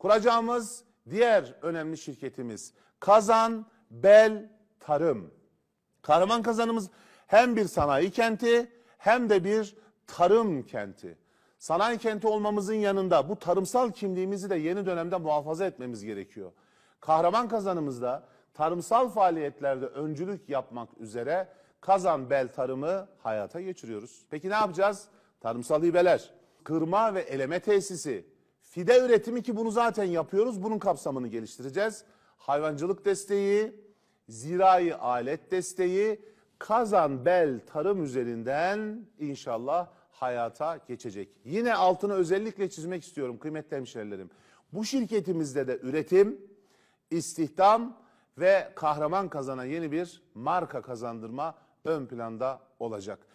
Kuracağımız diğer önemli şirketimiz Kazan Bel Tarım. Kahraman Kazanımız hem bir sanayi kenti hem de bir tarım kenti. Sanayi kenti olmamızın yanında bu tarımsal kimliğimizi de yeni dönemde muhafaza etmemiz gerekiyor. Kahraman Kazanımızda tarımsal faaliyetlerde öncülük yapmak üzere Kazan Bel Tarımı hayata geçiriyoruz. Peki ne yapacağız? Tarımsal hibeler, kırma ve eleme tesisi, Fide üretimi ki bunu zaten yapıyoruz. Bunun kapsamını geliştireceğiz. Hayvancılık desteği, zirai alet desteği, kazan bel tarım üzerinden inşallah hayata geçecek. Yine altını özellikle çizmek istiyorum kıymetli hemşerilerim. Bu şirketimizde de üretim, istihdam ve kahraman kazana yeni bir marka kazandırma ön planda olacak.